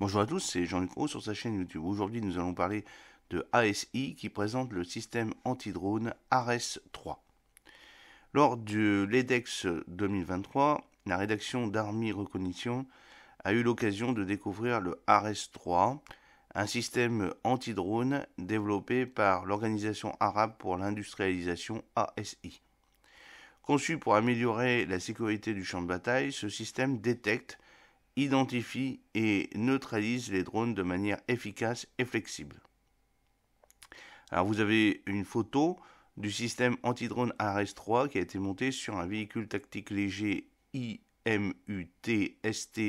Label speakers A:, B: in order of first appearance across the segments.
A: Bonjour à tous, c'est Jean-Luc Haut sur sa chaîne YouTube. Aujourd'hui, nous allons parler de ASI qui présente le système anti-drone ARES 3. Lors de l'EDEX e 2023, la rédaction d'Army Recognition a eu l'occasion de découvrir le ARES 3, un système anti-drone développé par l'Organisation arabe pour l'industrialisation ASI. Conçu pour améliorer la sécurité du champ de bataille, ce système détecte identifie et neutralise les drones de manière efficace et flexible. Alors vous avez une photo du système anti-drone RS3 qui a été monté sur un véhicule tactique léger IMUT ST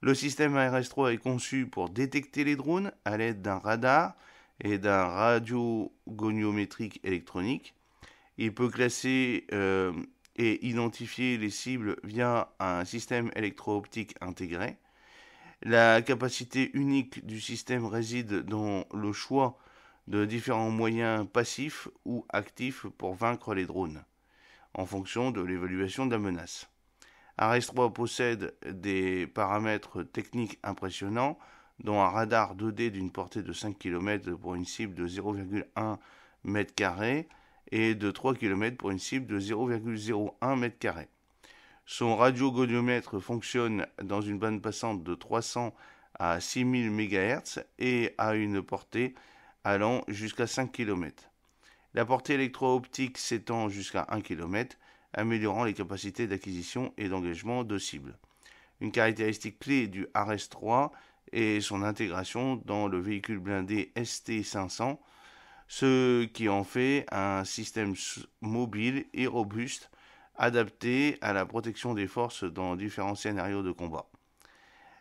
A: Le système ars 3 est conçu pour détecter les drones à l'aide d'un radar et d'un radiogoniométrique électronique. Il peut classer euh, et identifier les cibles via un système électro-optique intégré. La capacité unique du système réside dans le choix de différents moyens passifs ou actifs pour vaincre les drones, en fonction de l'évaluation de la menace. Ares 3 possède des paramètres techniques impressionnants, dont un radar 2D d'une portée de 5 km pour une cible de 0,1 m, et de 3 km pour une cible de 0,01 m2. Son radiogoniomètre fonctionne dans une bande passante de 300 à 6000 MHz et a une portée allant jusqu'à 5 km. La portée électro-optique s'étend jusqu'à 1 km, améliorant les capacités d'acquisition et d'engagement de cibles. Une caractéristique clé du RS-3 est son intégration dans le véhicule blindé ST-500, ce qui en fait un système mobile et robuste adapté à la protection des forces dans différents scénarios de combat.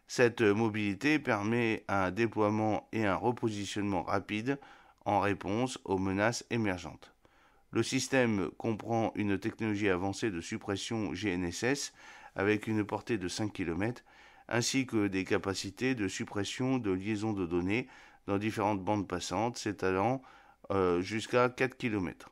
A: Cette mobilité permet un déploiement et un repositionnement rapide en réponse aux menaces émergentes. Le système comprend une technologie avancée de suppression GNSS avec une portée de 5 km, ainsi que des capacités de suppression de liaisons de données dans différentes bandes passantes, s'étalant euh, jusqu'à 4 km.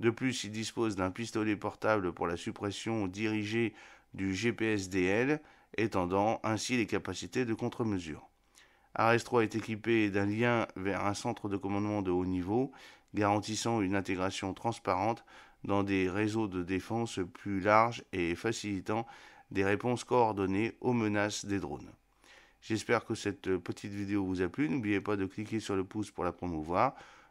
A: De plus, il dispose d'un pistolet portable pour la suppression dirigée du GPSDL, étendant ainsi les capacités de contre-mesure. ARES 3 est équipé d'un lien vers un centre de commandement de haut niveau, garantissant une intégration transparente dans des réseaux de défense plus larges et facilitant des réponses coordonnées aux menaces des drones. J'espère que cette petite vidéo vous a plu. N'oubliez pas de cliquer sur le pouce pour la promouvoir